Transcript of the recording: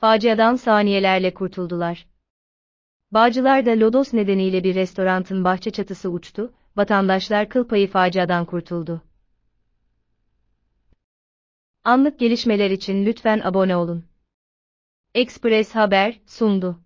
Faciadan saniyelerle kurtuldular. da lodos nedeniyle bir restorantın bahçe çatısı uçtu, vatandaşlar kıl payı faciadan kurtuldu. Anlık gelişmeler için lütfen abone olun. Express Haber sundu.